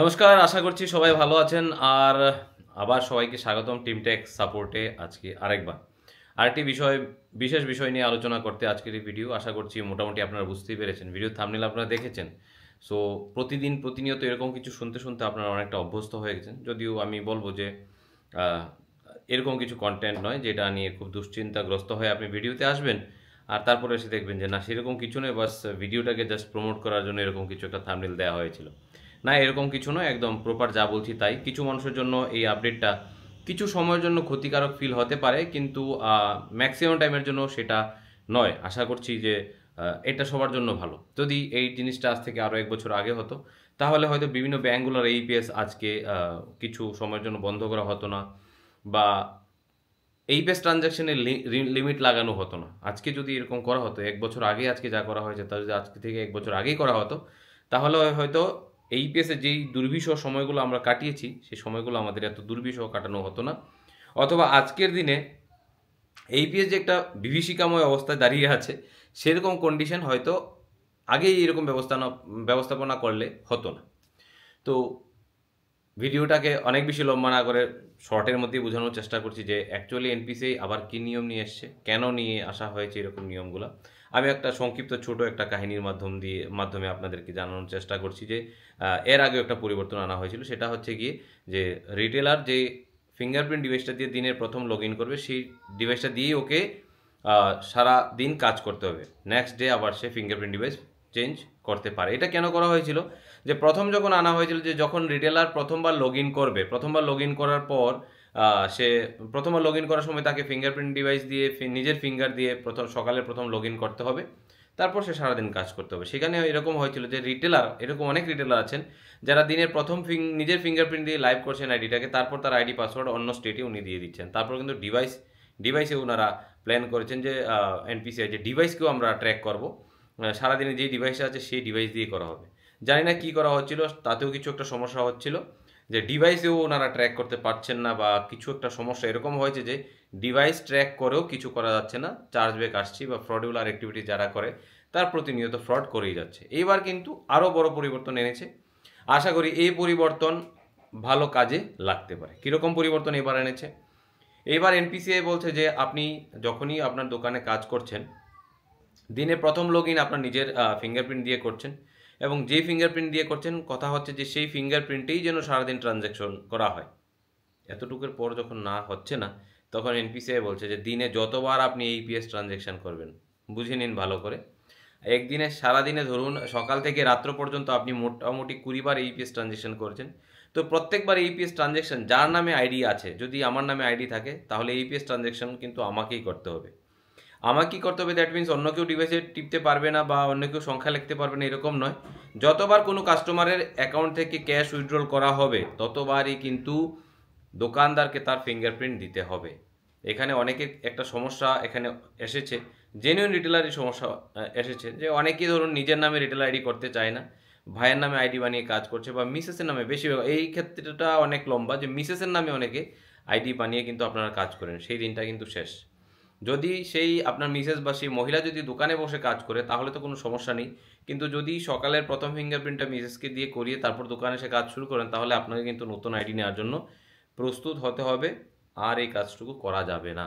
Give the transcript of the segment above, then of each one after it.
নমস্কার আশা করছি সবাই ভালো আছেন আর আবার সবাইকে স্বাগতম টিমটেক সাপোর্টে আজকে আরেকবার আরেকটি বিষয় বিশেষ বিষয় নিয়ে আলোচনা করতে আজকের এই ভিডিও আশা করছি মোটামুটি আপনারা বুঝতেই পেরেছেন ভিডিও থামনেল আপনারা দেখেছেন সো প্রতিদিন প্রতিনিয়ত এরকম কিছু শুনতে শুনতে আপনারা অনেকটা অভ্যস্ত হয়ে গেছেন যদিও আমি বলবো যে এরকম কিছু কন্টেন্ট নয় যেটা নিয়ে খুব দুশ্চিন্তাগ্রস্ত হয়ে আপনি ভিডিওতে আসবেন আর তারপরে এসে দেখবেন যে না সেরকম কিছু নয় বাস ভিডিওটাকে জাস্ট প্রমোট করার জন্য এরকম কিছু একটা থামনেল দেওয়া হয়েছিল না এরকম কিছু নয় একদম প্রপার যা বলছি তাই কিছু মানুষের জন্য এই আপডেটটা কিছু সময়ের জন্য ক্ষতিকারক ফিল হতে পারে কিন্তু ম্যাক্সিমাম টাইমের জন্য সেটা নয় আশা করছি যে এটা সবার জন্য ভালো যদি এই জিনিসটা আজ থেকে আরও এক বছর আগে হতো তাহলে হয়তো বিভিন্ন ব্যাঙ্কগুলোর এইপিএস আজকে কিছু সময়ের জন্য বন্ধ করা হতো না বা এইপিএস ট্রানজ্যাকশনের লিমিট লাগানো হতো না আজকে যদি এরকম করা হতো এক বছর আগে আজকে যা করা হয়েছে তা যদি আজকে থেকে এক বছর আগেই করা হতো তাহলে হয়তো এই ইপিএসে যেই দুর্বিষহ সময়গুলো আমরা কাটিয়েছি সেই সময়গুলো আমাদের এত দুর্বিষহ কাটানো হতো না অথবা আজকের দিনে এই পিএস যে একটা বিভীষিকাময় অবস্থায় দাঁড়িয়ে আছে সেরকম কন্ডিশন হয়তো আগেই এরকম ব্যবস্থা ব্যবস্থাপনা করলে হতো না তো ভিডিওটাকে অনেক বেশি লম্বা না করে শর্টের মধ্যেই বোঝানোর চেষ্টা করছি যে অ্যাকচুয়ালি এনপিসি আবার কী নিয়ম নিয়ে এসছে কেন নিয়ে আসা হয়েছে এরকম নিয়মগুলো আমি একটা সংক্ষিপ্ত ছোট একটা কাহিনীর মাধ্যম দিয়ে মাধ্যমে আপনাদেরকে জানানোর চেষ্টা করছি যে এর আগেও একটা পরিবর্তন আনা হয়েছিল সেটা হচ্ছে গিয়ে যে রিটেলার যে ফিঙ্গারপ্রিন্ট ডিভাইসটা দিয়ে দিনের প্রথম লগ ইন করবে সেই ডিভাইসটা দিয়েই ওকে সারা দিন কাজ করতে হবে নেক্সট ডে আবার সে ফিঙ্গারপ্রিন্ট ডিভাইস চেঞ্জ করতে পারে এটা কেন করা হয়েছিল যে প্রথম যখন আনা হয়েছিল যে যখন রিটেলার প্রথমবার লগ ইন করবে প্রথমবার লগ ইন করার পর সে প্রথমে লগ ইন করার সময় তাকে ফিঙ্গারপ্রিন্ট ডিভাইস দিয়ে নিজের ফিঙ্গার দিয়ে প্রথম সকালে প্রথম লগ ইন করতে হবে তারপর সে সারাদিন কাজ করতে হবে সেখানে এরকম হয়েছিল যে রিটেলার এরকম অনেক রিটেলার আছেন যারা দিনের প্রথম ফিং নিজের ফিঙ্গারপ্রিন্ট দিয়ে লাইভ করছেন আইডিটাকে তারপর তার আইডি পাসওয়ার্ড অন্য স্টেটে উনি দিয়ে দিচ্ছেন তারপর কিন্তু ডিভাইস ডিভাইসে ওনারা প্ল্যান করেছেন যে এনপিসিআই যে ডিভাইসকেও আমরা ট্র্যাক করব সারাদিনে যে ডিভাইস আছে সেই ডিভাইস দিয়ে করা হবে জানি না কী করা হচ্ছিল তাতেও কিছু একটা সমস্যা হচ্ছিল যে ডিভাইসেও ওনারা ট্র্যাক করতে পারছেন না বা কিছু একটা সমস্যা এরকম হয়েছে যে ডিভাইস ট্র্যাক করেও কিছু করা যাচ্ছে না চার্জ ব্যাক আসছে বা ফ্রডিউলার অ্যাক্টিভিটি যারা করে তার প্রতিনিয়ত ফ্রড করেই যাচ্ছে এইবার কিন্তু আরও বড় পরিবর্তন এনেছে আশা করি এই পরিবর্তন ভালো কাজে লাগতে পারে কীরকম পরিবর্তন এবার এনেছে এইবার এনপিসিএ বলছে যে আপনি যখনই আপনার দোকানে কাজ করছেন দিনে প্রথম লগ আপনার নিজের ফিঙ্গারপ্রিন্ট দিয়ে করছেন এবং যে ফিঙ্গারপ্রিন্ট দিয়ে করছেন কথা হচ্ছে যে সেই ফিঙ্গারপ্রিন্টেই যেন সারাদিন ট্রানজ্যাকশন করা হয় এতটুকুর পর যখন না হচ্ছে না তখন এনপিসিআই বলছে যে দিনে যতবার আপনি এইপিএস ট্রানজ্যাকশন e করবেন বুঝে নিন ভালো করে একদিনে সারাদিনে ধরুন সকাল থেকে রাত্র পর্যন্ত আপনি মোটামুটি কুড়িবার এইপিএস ট্রানজ্যাকশন করছেন তো প্রত্যেকবার এইপিএস e ট্রানজ্যাকশন যার নামে আইডি আছে যদি আমার নামে আইডি থাকে তাহলে এইপিএস e ট্রানজ্যাকশন কিন্তু আমাকেই করতে হবে আমার কি করতে হবে দ্যাট মিনস অন্য কেউ ডিভাইসে টিপতে পারবে না বা অন্য কেউ সংখ্যা লিখতে পারবে না এরকম নয় যতবার কোনো কাস্টমারের অ্যাকাউন্ট থেকে ক্যাশ উইথড্রল করা হবে ততবারই কিন্তু দোকানদারকে তার ফিঙ্গারপ্রিন্ট দিতে হবে এখানে অনেকের একটা সমস্যা এখানে এসেছে জেনুইন রিটেলারই সমস্যা এসেছে যে অনেকেই ধরুন নিজের নামে রিটেল আইডি করতে চায় না ভাইয়ের নামে আইডি বানিয়ে কাজ করছে বা মিসেসের নামে বেশি এই ক্ষেত্রটা অনেক লম্বা যে মিসেসের নামে অনেকে আইডি বানিয়ে কিন্তু আপনারা কাজ করেন সেই দিনটা কিন্তু শেষ যদি সেই আপনার মিসেস বা সেই মহিলা যদি দোকানে বসে কাজ করে তাহলে তো কোনো সমস্যা নেই কিন্তু যদি সকালের প্রথম ফিঙ্গারপ্রিন্টটা মিসেসকে দিয়ে করিয়ে তারপর দোকানে সে কাজ শুরু করেন তাহলে আপনাকে কিন্তু নতুন আইডি নেওয়ার জন্য প্রস্তুত হতে হবে আর এই কাজটুকু করা যাবে না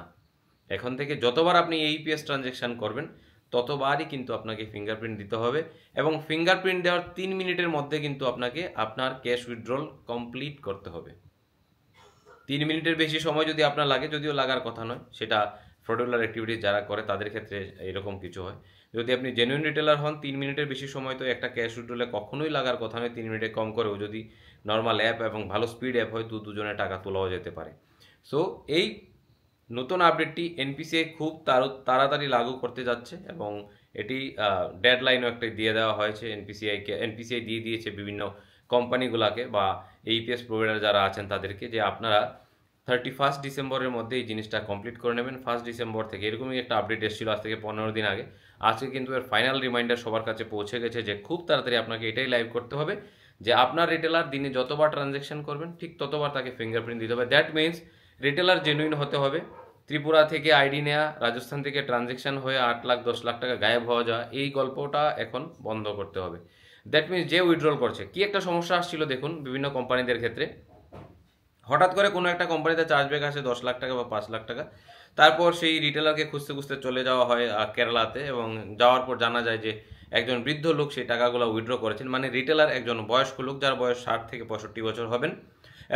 এখন থেকে যতবার আপনি এইপিএস ট্রানজ্যাকশান e করবেন ততবারই কিন্তু আপনাকে ফিঙ্গারপ্রিন্ট দিতে হবে এবং ফিঙ্গারপ্রিন্ট দেওয়ার তিন মিনিটের মধ্যে কিন্তু আপনাকে আপনার ক্যাশ উইথড্রল কমপ্লিট করতে হবে তিন মিনিটের বেশি সময় যদি আপনার লাগে যদিও লাগার কথা নয় সেটা ফ্রডুলার অ্যাক্টিভিটিস যারা করে তাদের ক্ষেত্রে এরকম কিছু হয় যদি আপনি জেনুইন রিটেলার হন তিন মিনিটের বেশি সময় তো একটা ক্যাশ উইড্রোলে কখনোই লাগার কথা নয় তিন মিনিটে কম করেও যদি নর্মাল অ্যাপ এবং ভালো স্পিড অ্যাপ হয় তো দুজনে টাকা তোলাও যেতে পারে সো এই নতুন আপডেটটি এনপিসিএ খুব তাড়াতাড়ি লাগু করতে যাচ্ছে এবং এটি ডেডলাইনও একটা দিয়ে দেওয়া হয়েছে এনপিসিআইকে এনপিসিআই দিয়ে দিয়েছে বিভিন্ন কোম্পানিগুলোকে বা এইপিএস প্রোভাইডার যারা আছেন তাদেরকে যে আপনারা থার্টি ফার্স্ট ডিসেম্বরের মধ্যে এই জিনিসটা কমপ্লিট করে নেবেন ফার্স্ট ডিসেম্বর থেকে এরকমই একটা আপডেট এসেছিল আজ থেকে পনেরো দিন আগে আজকে কিন্তু এর ফাইনাল রিমাইন্ডার সবার কাছে পৌঁছে গেছে যে খুব তাড়াতাড়ি আপনাকে এটাই লাইভ করতে হবে যে আপনার রিটেলার দিনে যতবার ট্রানজ্যাকশন করবেন ঠিক ততবার তাকে ফিঙ্গারপ্রিন্ট দিতে হবে দ্যাট মিনস রিটেলার জেনুইন হতে হবে ত্রিপুরা থেকে আইডি নেওয়া রাজস্থান থেকে ট্রানজ্যাকশন হয়ে আট লাখ দশ লাখ টাকা গায়েব হওয়া যাওয়া এই গল্পটা এখন বন্ধ করতে হবে দ্যাট মিনস যে উইড্রল করছে কি একটা সমস্যা আসছিল দেখুন বিভিন্ন কোম্পানিদের ক্ষেত্রে হঠাৎ করে কোনো একটা কোম্পানিতে চার্জব্যাক আসে দশ লাখ টাকা বা পাঁচ লাখ টাকা তারপর সেই রিটেলারকে খুঁজতে খুঁজতে চলে যাওয়া হয় কেরালাতে এবং যাওয়ার পর জানা যায় যে একজন বৃদ্ধ লোক সেই টাকাগুলো উইড্র করেছেন মানে রিটেলার একজন বয়স্ক লোক যার বয়স ষাট থেকে পঁয়ষট্টি বছর হবেন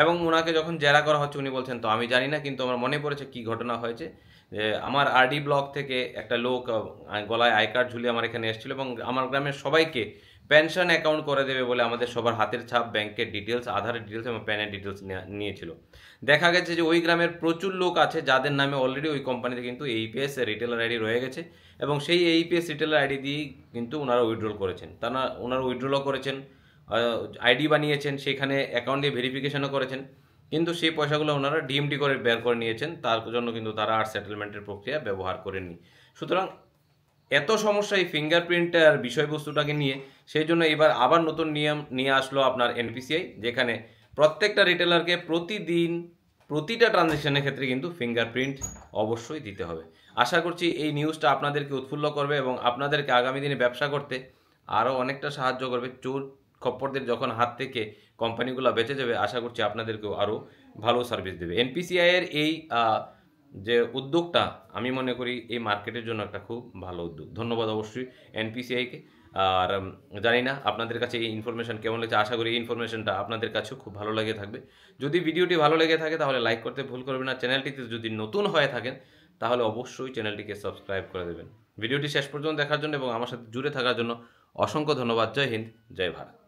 এবং ওনাকে যখন জেরা করা হচ্ছে উনি বলছেন তো আমি জানি না কিন্তু আমার মনে পড়েছে কি ঘটনা হয়েছে যে আমার আরডি ব্লক থেকে একটা লোক গলায় আই কার্ড ঝুলিয়ে আমার এখানে এসেছিলো এবং আমার গ্রামের সবাইকে পেনশন অ্যাকাউন্ট করে দেবে বলে আমাদের সবার হাতের ছাপ ব্যাংকের ডিটেলস আধারের ডিটেলস এবং প্যানের ডিটেলস নিয়েছিল দেখা গেছে যে ওই গ্রামের প্রচুর লোক আছে যাদের নামে অলরেডি ওই কোম্পানিতে কিন্তু এইপিএস রিটেলার আইডি রয়ে গেছে এবং সেই এইপিএস রিটেলার আইডি দিয়েই কিন্তু ওনারা উইড্রল করেছেন তারা ওনারা উইড্রলও করেছেন আইডি বানিয়েছেন সেখানে অ্যাকাউন্ট দিয়ে ভেরিফিকেশনও করেছেন কিন্তু সেই পয়সাগুলো ওনারা ডিএমডি করে বের করে নিয়েছেন তার জন্য কিন্তু তারা আর সেটেলমেন্টের প্রক্রিয়া ব্যবহার করেননি সুতরাং এত সমস্যা এই ফিঙ্গারপ্রিন্টের বিষয়বস্তুটাকে নিয়ে সেই জন্য এবার আবার নতুন নিয়ম নিয়ে আসলো আপনার এনপিসিআই যেখানে প্রত্যেকটা রিটেলারকে প্রতিদিন প্রতিটা ট্রানজেকশনের ক্ষেত্রে কিন্তু ফিঙ্গারপ্রিন্ট অবশ্যই দিতে হবে আশা করছি এই নিউজটা আপনাদেরকে উৎফুল্ল করবে এবং আপনাদেরকে আগামী দিনে ব্যবসা করতে আরও অনেকটা সাহায্য করবে চোর খপ্পরদের যখন হাত থেকে কোম্পানিগুলো বেঁচে যাবে আশা করছি আপনাদেরকেও আরও ভালো সার্ভিস দেবে এনপিসিআইয়ের এই যে উদ্যোগটা আমি মনে করি এই মার্কেটের জন্য একটা খুব ভালো উদ্যোগ ধন্যবাদ অবশ্যই এনপিসিআইকে আর জানি না আপনাদের কাছে এই ইনফরমেশান কেমন লেগেছে আশা করি এই ইনফরমেশানটা আপনাদের কাছেও খুব ভালো লেগে থাকবে যদি ভিডিওটি ভালো লেগে থাকে তাহলে লাইক করতে ভুল করবেন না চ্যানেলটিতে যদি নতুন হয়ে থাকেন তাহলে অবশ্যই চ্যানেলটিকে সাবস্ক্রাইব করে দেবেন ভিডিওটি শেষ পর্যন্ত দেখার জন্য এবং আমার সাথে জুড়ে থাকার জন্য অসংখ্য ধন্যবাদ জয় হিন্দ জয় ভারত